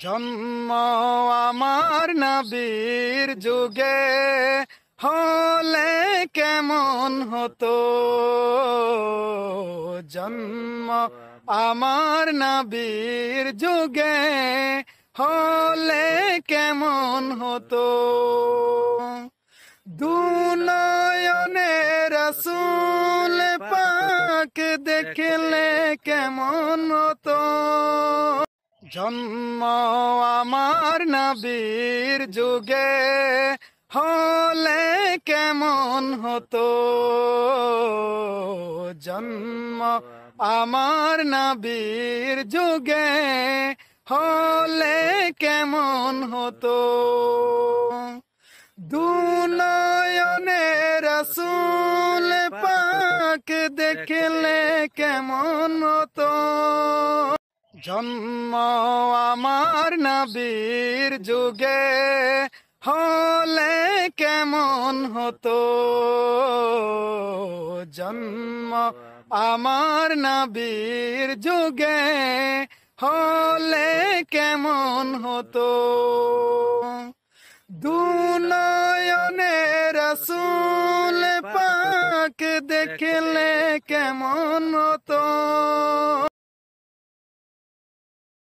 জন্ম আমার নাবীর যুগে হলে কেমন হতো জন্ম আমার নাবির যুগে হলে কেমন হতো দুনয়নে সুল পাক দেখলে কেমন হতো জন্ম আমার নাবির যুগে হলে কেমন হতো জন্ম আমার নাবির যুগে হলে কেমন হতো দুনয়নে রসুল পাক দেখলে কেমন হতো জন্ম আমার নাবীর যুগে হলে কেমন হতো জন্ম আমার নাবীর যুগে হলে কেমন হতো দুনয়নে রসুল পাক দেখলে কেমন হতো